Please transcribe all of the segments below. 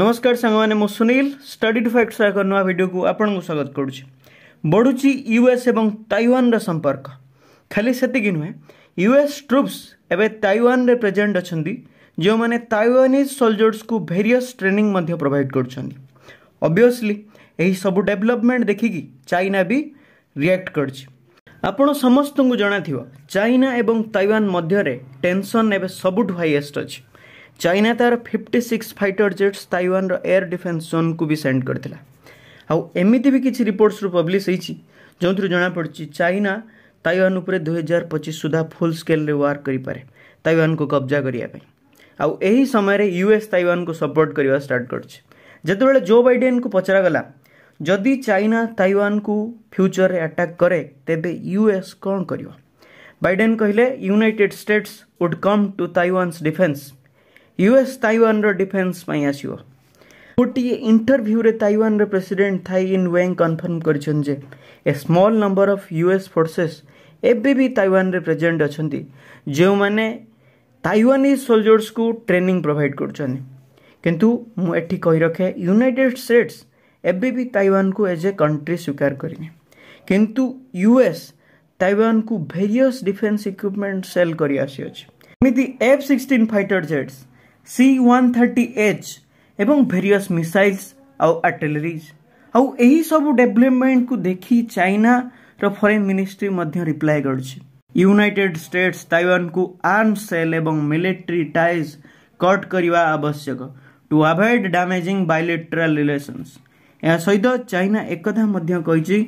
ନମସ୍କାର ସାଙ୍ଗମାନେ ମୁଁ ସୁନୀଲ ଷ୍ଟଡି ଟୁ ଫ୍ୟାକ୍ଟ ଏକ ନୂଆ ଭିଡ଼ିଓକୁ ଆପଣଙ୍କୁ ସ୍ୱାଗତ କରୁଛି ବଢ଼ୁଛି ୟୁଏସ୍ ଏବଂ ତାଇୱାନର ସମ୍ପର୍କ ଖାଲି ସେତିକି ନୁହେଁ ୟୁଏସ୍ ଟ୍ରୁପ୍ସ ଏବେ ତାଇୱାନରେ ପ୍ରେଜେଣ୍ଟ ଅଛନ୍ତି ଯେଉଁମାନେ ତାଇୱାନିଜ୍ ସୋଲଜର୍ସକୁ ଭେରିୟସ୍ ଟ୍ରେନିଂ ମଧ୍ୟ ପ୍ରୋଭାଇଡ଼ କରୁଛନ୍ତି ଅବଭିୟସ୍ଲି ଏହି ସବୁ ଡେଭଲପମେଣ୍ଟ ଦେଖିକି ଚାଇନା ବି ରିଆକ୍ଟ କରିଛି ଆପଣ ସମସ୍ତଙ୍କୁ ଜଣାଥିବ ଚାଇନା ଏବଂ ତାଇୱାନ ମଧ୍ୟରେ ଟେନସନ୍ ଏବେ ସବୁଠୁ ହାଇଏଷ୍ଟ ଅଛି चाइना तार fifty six fighter jets Taiwan air defence zone को भी सेंड करता आमती भी किसी रिपोर्ट्स पब्लीश हो जो थी जमापड़ी चाइना ताइवान उपर दुई हजार पचीस सुधा फुल स्केल वार करपे ताइवान को कब्जा करने आई समय यूएस ताइवान को सपोर्ट करने स्टार्ट करते जो बैडेन को पचरगला जदि चाइना ताइवान को फ्यूचर में आटाक कै तेज यूएस कौन कर बैडेन कहले United States would come to Taiwan's defence US ତାଇୱାନର ଡିଫେନ୍ସ ପାଇଁ ଆସିବ ଗୋଟିଏ ଇଣ୍ଟରଭ୍ୟୁରେ ତାଇୱାନର ପ୍ରେସିଡେଣ୍ଟ ଥାଇ ଇନ୍ ୱେଙ୍ଗ୍ କନଫର୍ମ କରିଛନ୍ତି ଯେ a small number of US forces ଏବେ ବି ତାଇୱାନରେ ପ୍ରେଜେଣ୍ଟ ଅଛନ୍ତି ଯେଉଁମାନେ ତାଇୱାନିଜ୍ ସୋଲଜର୍ସକୁ ଟ୍ରେନିଂ ପ୍ରୋଭାଇଡ଼ କରୁଛନ୍ତି କିନ୍ତୁ ମୁଁ ଏଠି କହି ରଖେ ୟୁନାଇଟେଡ଼ ଷ୍ଟେଟ୍ସ ଏବେ ବି ତାଇୱାନକୁ ଏଜ୍ ଏ କଣ୍ଟ୍ରି ସ୍ୱୀକାର କରିନି କିନ୍ତୁ ୟୁଏସ୍ ତାଇୱାନକୁ ଭେରିୟସ୍ ଡିଫେନ୍ସ ଇକ୍ୟୁପମେଣ୍ଟ ସେଲ୍ କରି ଆସିଅଛି ଏମିତି F sixteen fighter jets C one thirty H एवं भेरियस मिसाइल्स आटेलरीज आई सब डेभलपमेंट को देखी चाइना रेन मिनिस्ट्री रिप्लाय कर यूनाइटेड स्टेट्स ताइवान को आर्म्स सेल एवं मिलिट्री टाइज कट करवा आवश्यक to avoid damaging bilateral relations या सहित चाइना एकता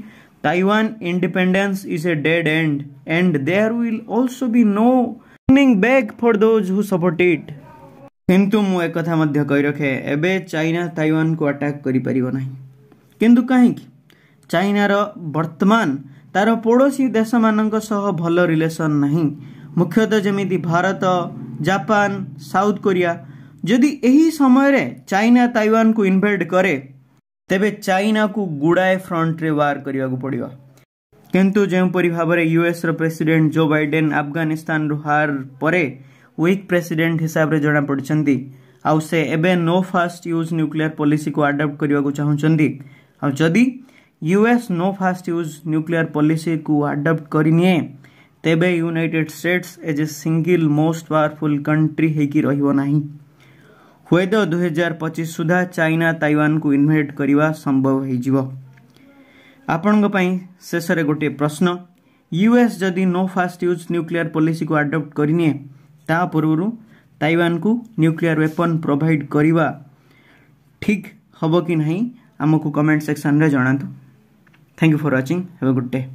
Taiwan independence is a dead end and there will also be no wing back for those who support it କିନ୍ତୁ ମୁଁ ଏକଥା ମଧ୍ୟ କହି ରଖେ ଏବେ ଚାଇନା ତାଇୱାନକୁ ଆଟାକ୍ କରିପାରିବ ନାହିଁ କିନ୍ତୁ କାହିଁକି ଚାଇନାର ବର୍ତ୍ତମାନ ତା'ର ପଡ଼ୋଶୀ ଦେଶମାନଙ୍କ ସହ ଭଲ ରିଲେସନ୍ ନାହିଁ ମୁଖ୍ୟତଃ ଯେମିତି ଭାରତ ଜାପାନ ସାଉଥ କୋରିଆ ଯଦି ଏହି ସମୟରେ ଚାଇନା ତାଇୱାନକୁ ଇନଭେଟ୍ କରେ ତେବେ ଚାଇନାକୁ ଗୁଡ଼ାଏ ଫ୍ରଣ୍ଟରେ ୱାର୍ କରିବାକୁ ପଡ଼ିବ କିନ୍ତୁ ଯେଉଁପରି ଭାବରେ ୟୁଏସ୍ର ପ୍ରେସିଡେଣ୍ଟ ଜୋ ବାଇଡେନ୍ ଆଫଗାନିସ୍ତାନରୁ ହାର ପରେ ୱିକ୍ ପ୍ରେସିଡେଣ୍ଟ ହିସାବରେ ଜଣାପଡ଼ିଛନ୍ତି ଆଉ ସେ ଏବେ ନୋ ଫାଷ୍ଟ ୟୁଜ୍ ନ୍ୟୁକ୍ଲିୟର ପଲିସିକୁ ଆଡପ୍ଟ କରିବାକୁ ଚାହୁଁଛନ୍ତି ଆଉ ଯଦି US no first use nuclear ପଲିସିକୁ ଆଡପ୍ଟ କରିନିଏ ତେବେ United States as a single most powerful country ହୋଇକି ରହିବ ନାହିଁ ହୁଏତ ଦୁଇହଜାର ପଚିଶ ସୁଦ୍ଧା ଚାଇନା ତାଇୱାନକୁ ଇନଭାଇଟ୍ କରିବା ସମ୍ଭବ ହୋଇଯିବ ଆପଣଙ୍କ ପାଇଁ ଶେଷରେ ଗୋଟିଏ ପ୍ରଶ୍ନ ୟୁଏସ୍ ଯଦି ନୋ ଫାଷ୍ଟ ୟୁଜ୍ ନ୍ୟୁକ୍ଲିୟର ପଲିସିକୁ ଆଡପ୍ଟ କରିନିଏ ତା ପୂର୍ବରୁ ତାଇୱାନକୁ ନ୍ୟୁକ୍ଲିଅର ୱେପନ୍ ପ୍ରୋଭାଇଡ଼ କରିବା ଠିକ୍ ହେବ କି ନାହିଁ ଆମକୁ କମେଣ୍ଟ ସେକ୍ସନରେ ଜଣାନ୍ତୁ thank you for watching have a good day